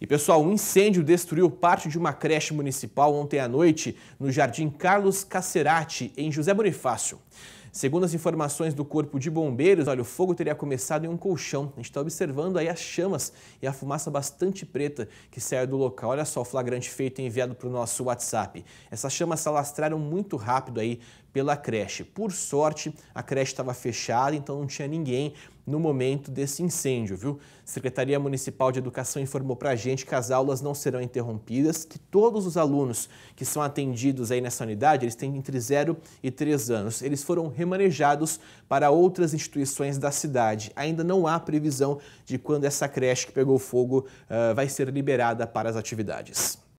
E pessoal, um incêndio destruiu parte de uma creche municipal ontem à noite no Jardim Carlos Cacerati, em José Bonifácio. Segundo as informações do Corpo de Bombeiros, olha, o fogo teria começado em um colchão. A gente está observando aí as chamas e a fumaça bastante preta que saiu do local. Olha só o flagrante feito enviado para o nosso WhatsApp. Essas chamas se alastraram muito rápido aí pela creche. Por sorte, a creche estava fechada, então não tinha ninguém no momento desse incêndio, viu? A Secretaria Municipal de Educação informou para a gente que as aulas não serão interrompidas, que todos os alunos que são atendidos aí nessa unidade, eles têm entre 0 e 3 anos, eles foram remanejados para outras instituições da cidade. Ainda não há previsão de quando essa creche que pegou fogo uh, vai ser liberada para as atividades.